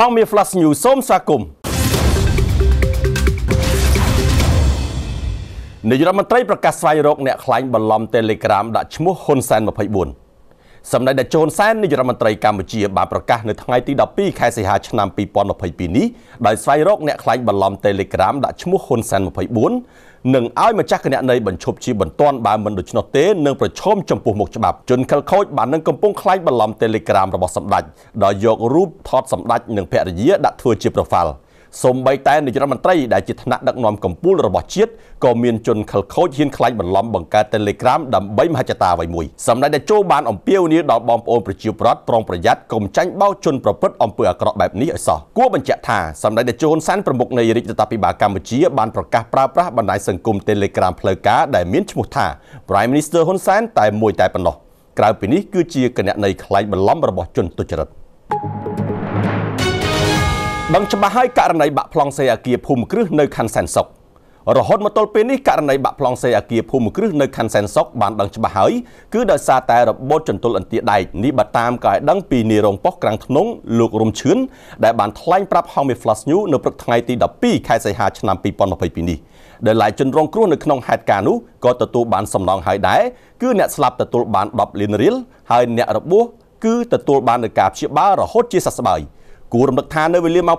ហងមាស Flash News សូមស្វាគមន៍នាយរដ្ឋមន្ត្រីប្រកាសស្វែងរកអ្នកខ្លាញ់បន្លំ Telegram ដាក់ឈ្មោះហ៊ុនសែន24សម្ដេចតេជោហ៊ុនសែននាយករដ្ឋមន្ត្រីកម្ពុជាបានប្រកាសនៅថ្ងៃទី12ខែសីហាឆ្នាំ2022នេះដោយស្វែងរកអ្នកខ្លាញ់បន្លំ Telegram ដាក់ឈ្មោះហ៊ុនសែន24និងឲ្យម្ចាស់គណនីបញ្ឈប់ជាបន្ទាន់បើមិនដូច្នោះទេនឹងប្រឈមចំពោះមុខច្បាប់ជនខិលខូចបាននឹងកំពុងខ្លាញ់បន្លំ Telegram របស់សម្ដេចដោយយករូបថតសម្ដេចនិងភរិយាដាក់ធ្វើជា profile សូម្បីតែនាយករដ្ឋមន្ត្រីដែលជាថ្នាក់ដឹកនាំកម្ពុជារបស់ជាតិក៏មានជនខិលខូចហ៊ានខ្លាញ់បន្លំបង្កើត Telegram ដើម្បីមហិច្ឆតាអ្វីមួយសម្ដេចតេជោបានអំពាវនាវដល់បងប្អូនប្រជាពលរដ្ឋប្រុងប្រយ័ត្នកុំចាញ់បោកជនប្រព្រឹត្តអំពើអាក្រក់បែបនេះឲ្យសោះគួរបញ្ជាក់ថាសម្ដេចតេជោហ៊ុនសែនប្រមុខនៃរាជរដ្ឋាភិបាលកម្ពុជាបានប្រកាសប្រើប្រាស់បណ្ដាញសង្គម Telegram ផ្លូវការដែលមានឈ្មោះថា Prime Minister ហ៊ុនសែនតែមួយតែប៉ុណ្ណោះក្រៅពីនេះគឺជាគណនីខ្លែងបន្លំរបស់ជនទុច្ចរិត thank you ដឹងច្បាស់ហើយករណីបាក់ប្លង់សេអាគារភូមិគ្រឹះនៅខណ្ឌសែនសុខរហូតមកទល់ពេលនេះករណីបាក់ប្លង់សេអាគារភូមិគ្រឹះនៅខណ្ឌសែនសុខបានដឹងច្បាស់ហើយគឺដោយសារតែរបូតចន្ទុលអន្ទាដែកនេះបើតាមក៏ឲ្យដឹងពីនាយរងប៉ុស្តិ៍ក្រាំងធ្នងលោករំឈឿនដែលបានថ្លែងប្រាប់ Home Flash News នៅព្រឹកថ្ងៃទី12ខែសីហាឆ្នាំ2022នេះដែលឡាយជនរងគ្រោះនៅក្នុងហេតុការណ៍នោះក៏ទទួលបានសំណងហើយដែរគឺអ្នកស្លាប់ទទួលបាន10លានរៀលហើយអ្នករបួសគឺទទួលបាននឹងការព្យាបាលរហូតជាសះស្បើយ។គួររំលឹកថានៅវេលាម៉ោង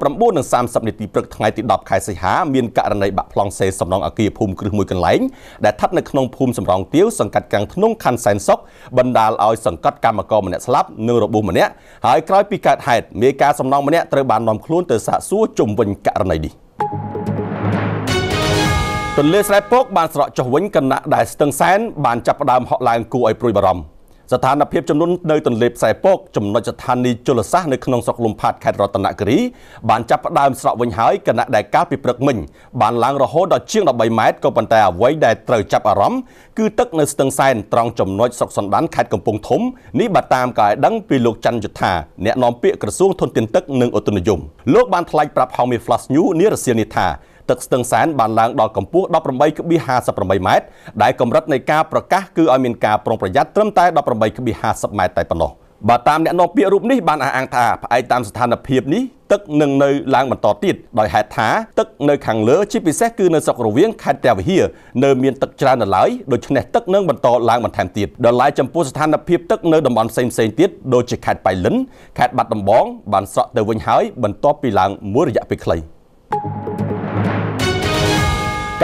9:30នាទីព្រឹកថ្ងៃទី10ខែសីហាមានករណីបាក់ប្លង់សេសំណង់អគារភូមិគ្រឹះមួយកន្លែងដែលស្ថិតនៅក្នុងភូមិសំរងទាវសង្កាត់កាំងធ្នងខណ្ឌសែនសុខបណ្ដាលឲ្យសង្កត់កម្មករម្នាក់ស្លាប់និងរបួសម្នាក់ហើយក្រោយពីកើតហេតុមេការសំណង់ម្នាក់ត្រូវបាននាំខ្លួនទៅសាកសួរជុំវិញករណីនេះទន្លេស្រែពកបានស្រកចុះវិញគណៈដែលស្ទឹងសែនបានចាប់ផ្ដើមហក់ឡើងគួរឲ្យព្រួយបារម្ភស្ថានភាពចំនួននៅទន្លេខ្សែពកចំណុចស្ថានីយជលសាស្ត្រនៅក្នុងស្រុកលំផាត់ខេត្តរតនគិរីបានចាប់ផ្ដើមស្រកវិញហើយគណៈដែលកាលពីព្រឹកមិញបានឡើងរហូតដល់ជាង13ម៉ែត្រក៏ប៉ុន្តែអ្វីដែលត្រូវចាប់អារម្មណ៍គឺទឹកនៅស្ទឹងសែនត្រង់ចំណុចស្រុកសណ្ដានខេត្តកំពង់ធំនេះបើតាមការឲ្យដឹងពីលោកច័ន្ទយុធាអ្នកនាំពាក្យក្រសួងធនធានទឹកនិងឧតុនិយមលោកបានថ្លែងប្រាប់ Home Flash News នារសៀលនេះថាទឹកស្ទឹងសែនបានឡើងដល់កម្ពស់18.58ម៉ែត្រដែលកម្រិតនៃការប្រកាសគឺឲ្យមានការប្រុងប្រយ័ត្នត្រឹមតែ18.50ម៉ែត្រតែប៉ុណ្ណោះបើតាមអ្នកនាំពាក្យរូបនេះបានអះអាងថាផ្អែកតាមស្ថានភាពនេះទឹកនឹងនៅឡើងបន្តទៀតដោយហេតុថា ទឹកនៅខាងលើជាពិសេសគឺនៅស្រុករវៀងខេត្តតាវិហារនៅមានទឹកច្រើននៅឡើយដូច្នេះទឹកនឹងបន្តឡើងបន្ថែមទៀតដល់ឡាយចំពោះស្ថានភាពទឹកនៅតំបន់ផ្សេងផ្សេងទៀតដូចជាខេត្តបៃលិនខេត្តបាត់ដំបង បានស្រកទៅវិញហើយបន្ទាប់ពីឡើងមួយរយៈពេលខ្លី។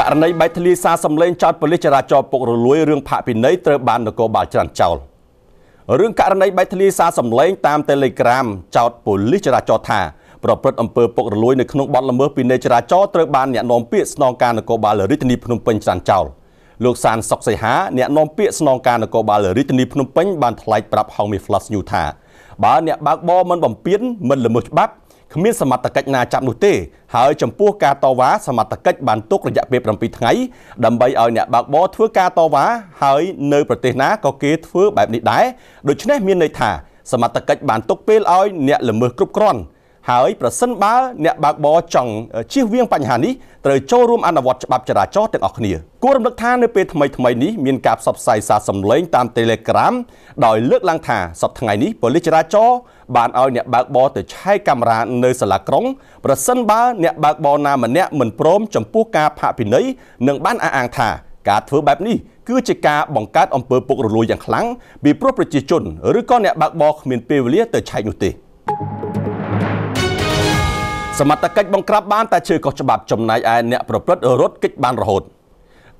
ករណីបៃតលីសារសម្លេងចោតប៉ូលីសចរាចរណ៍ពុករលួយរឿងផាកពិន័យត្រូវបាននគរបាលច្រានចោលរឿងករណីបៃតលីសារសម្លេងតាម Telegram ចោតប៉ូលីសចរាចរណ៍ថាប្រព្រឹត្តអំពើពុករលួយនៅក្នុងបទល្មើសពិន័យចរាចរណ៍ត្រូវបានអ្នកនាំពាក្យស្នងការនគរបាលរាជធានីភ្នំពេញច្រានចោលលោកសានសុកសីហាអ្នកនាំពាក្យស្នងការនគរបាលរាជធានីភ្នំពេញបានថ្លែងប្រាប់ហងមី Flash News ថាបើអ្នកបើកបរមិនបំពេញមិនល្មើសច្បាប់គ្មានសមត្ថកិច្ចណាចាប់នោះទេហើយចំពោះការតវ៉ាសមត្ថកិច្ចបានទុករយៈពេល7ថ្ងៃដើម្បីឲ្យអ្នកបើកបរធ្វើការតវ៉ាហើយនៅប្រទេសណាក៏គេធ្វើបែបនេះដែរដូច្នេះមានន័យថាសមត្ថកិច្ចបានទុកពេលឲ្យអ្នកល្មើសគ្រប់គ្រាន់ហើយប្រសិនបើអ្នកបើកបរចង់ជៀសវាង បញ្ហានេះត្រូវចូលរួមអនុវត្តច្បាប់ចរាចរណ៍ទាំងអស់គ្នាគួររំលឹកថានៅពេលថ្មីថ្មីនេះមានការផ្សព្វផ្សាយសារសម្លេងតាម Telegram ដោយលើកឡើងថាសប្តាហ៍នេះប៉ូលីសចរាចរណ៍បានឲ្យអ្នកបើកបរទៅឆែកកាមេរ៉ានៅសាលាក្រុងប្រសិនបើអ្នកបើកបរណាម្នាក់មិនព្រមចំពោះការផាកពិន័យនឹងបានអះអាងថាការធ្វើបែបនេះគឺជាការបង្កើតអំពើពុករលួយយ៉ាងខ្លាំងពីព្រោះប្រជាជន ឬក៏អ្នកបើកបរគ្មានពេលវេលាទៅឆែកនោះទេ។សមត្ថកិច្ចបង្ក្រាបបានតែជើកុសច្បាប់ចំណែកឯអ្នកប្រព្រឹត្តរត់គេចបានរហូត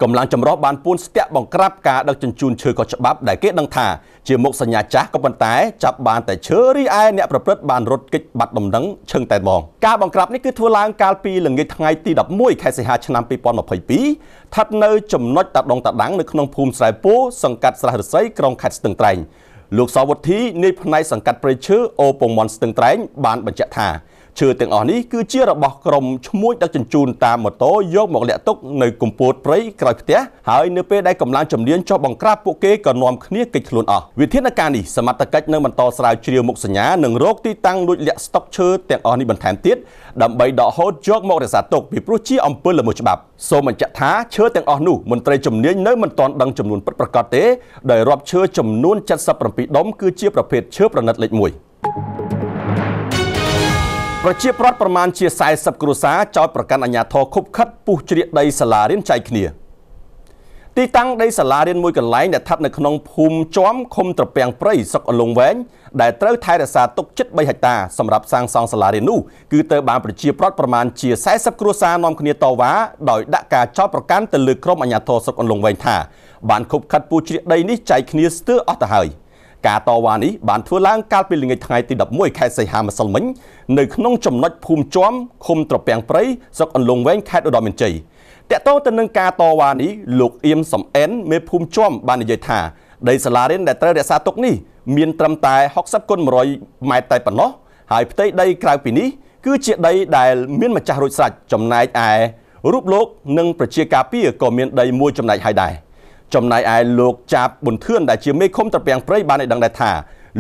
កម្លាំងចម្រុះបានពួនស្ទាក់បង្ក្រាបការដឹកជញ្ជូនឈើខុសច្បាប់ដែលគេដឹងថាជាមុខសញ្ញាចាស់ក៏ប៉ុន្តែចាប់បានតែឈើរីឯអ្នកប្រព្រឹត្តបានរត់គេចបាត់ដំណឹងឈឹងតែហ្មងការបង្ក្រាបនេះគឺធ្វើឡើងកាលពីល្ងាចថ្ងៃទី11ខែសីហាឆ្នាំ2022ស្ថិតនៅចំណុចតាដងតាដាំងនៅក្នុងភូមិស្រែពូសង្កាត់ស្រះរស្មីក្រុងខេត្តស្ទឹងត្រែងលោកសវុទ្ធីនាយផ្នែកសង្កាត់ព្រៃឈើអូពងមន់ស្ទឹងត្រែងបានបញ្ជាក់ថាឈើទាំងអស់នេះគឺជារបស់ក្រុមឈ្មួញដឹកជញ្ជូនតាមម៉ូតូយកមកលាក់ទុកនៅកំពូលព្រៃក្រោយផ្ទះហើយនៅពេលដែលកម្លាំងជំនាញចុះបង្ក្រាបពួកគេក៏នាំគ្នាគេចខ្លួនអស់វិធានការនេះសមត្ថកិច្ចនឹងបន្តស្រាវជ្រាវមុខសញ្ញានិងរកទីតាំងលួចលាក់ស្តុកឈើទាំងអស់នេះបន្ថែមទៀតដើម្បីដកហូតយកមករក្សាទុកពីព្រោះជាអំពើល្មើសច្បាប់សូមបញ្ជាក់ថាឈើទាំងអស់នោះមន្ត្រីជំនាញនៅមិនទាន់ដឹងចំនួនពិតប្រាកដទេដោយរាប់ឈើចំនួន77ដុំគឺជាប្រភេទឈើប្រណិតលេខ1ប្រជាប្រដ្ឋប្រមាណជា40គ្រួសារចោទប្រកាន់អាជ្ញាធរខុបខិតពុះជ្រៀកដីសាលារៀនចែកគ្នាទីតាំងដីសាលារៀនមួយកន្លែងដែលស្ថិតនៅក្នុងភូមិជាំឃុំត្រពាំងព្រៃស្រុកអលង្វែងដែលត្រូវថែរក្សាទុកចិត្ត3ហិកតាសម្រាប់សាងសង់សាលារៀននោះគឺត្រូវបានប្រជាប្រដ្ឋប្រមាណជា40គ្រួសារនាំគ្នាតវ៉ាដោយដាក់ការចោទប្រកាន់ទៅលើក្រុមអាជ្ញាធរស្រុកអលង្វែងថាបានខុបខិតពូជ្រៀកដីនេះចែកគ្នាស្ទើរអស់ទៅហើយ។ការតវ៉ានេះបានធ្វើឡើងកាលពីល្ងាចថ្ងៃទី11ខែសីហាម្សិលមិញនៅក្នុងចំណុចភូមិជွំឃុំត្រពាំងព្រៃស្រុកអន្លង់វែងខេត្តឧត្តរមានជ័យតកតងទៅនឹងការតវ៉ានេះលោកអៀមសំអែនមេភូមិជွំបាននិយាយថាដីសាលារៀនដែលត្រូវរក្សាទុកនេះមានត្រឹមតែ60គុណ100ម៉ែត្រតែប៉ុណ្ណោះហើយផ្ទៃដីក្រៅពីនេះ គឺជាដី ដែល មានម្ចាស់រួចស្រេចចំណែកឯរូបលោកនិងប្រជាការពារក៏មានដីមួយចំណែកហើយដែរ។ចំណែកឯលោកចាប់ប៊ុនធឿនដែលជាមេឃុំត្រពាំងព្រៃបានឲ្យដឹងដែរថា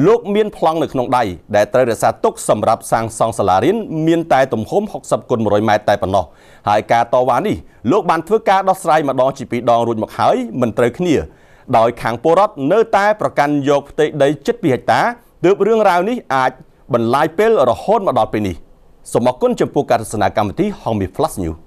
លោកមានប្លង់នៅក្នុងដៃដែលត្រូវរក្សាទុកសម្រាប់សាងសង់សាលារៀនមានតែទំហំ60គុណ100ម៉ែត្រតែប៉ុណ្ណោះហើយការតវ៉ានេះលោកបានធ្វើការដោះស្រាយម្ដងជាពីរដងរួចមកហើយមិនត្រូវគ្នា ដោយខាងពលរដ្ឋនៅតែប្រកាន់យកផ្ទៃដីចិត្ត2ហិកតាទើបរឿងរ៉ាវនេះអាចបន្លាយពេលរហូតមកដល់ពេលនេះសូមអគុណចំពោះការទស្សនាកម្មវិធី Homi Plus News